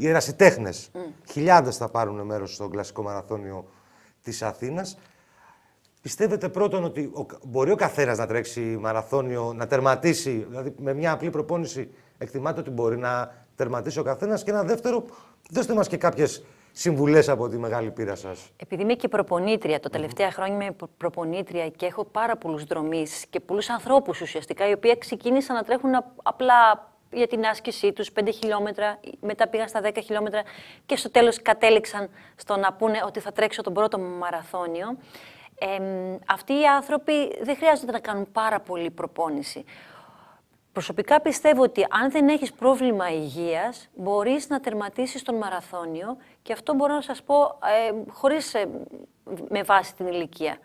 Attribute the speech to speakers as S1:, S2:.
S1: οι ερασιτέχνες. Mm. Χιλιάδες θα πάρουν μέρος στο κλασικό μαραθώνιο της Αθήνας. Πιστεύετε πρώτον ότι μπορεί ο καθένας να τρέξει μαραθώνιο, να τερματίσει, δηλαδή με μια απλή προπόνηση εκτιμάτε ότι μπορεί να τερματίσει ο καθένας. Και ένα δεύτερο, δώστε μας και κάποιες συμβουλές από τη μεγάλη πείρα σας.
S2: Επειδή είμαι και προπονήτρια, τα τελευταία χρόνια είμαι προπονήτρια και έχω πάρα πολλούς δρομείς και πολλούς ανθρώπους ουσιαστικά οι οποίοι ξεκίνησαν να τρέχουν απλά για την άσκησή τους 5 χιλιόμετρα, μετά πήγαν στα 10 χιλιόμετρα και στο τέλος κατέληξαν στο να πούνε ότι θα τρέξω τον πρώτο μου μαραθώνιο. Ε, αυτοί οι άνθρωποι δεν χρειάζονται να κάνουν πάρα πολύ προπόνηση. Προσωπικά πιστεύω ότι αν δεν έχεις πρόβλημα υγείας, μπορείς να τερματίσεις τον μαραθώνιο και αυτό μπορώ να σας πω ε, χωρίς ε, με βάση την ηλικία.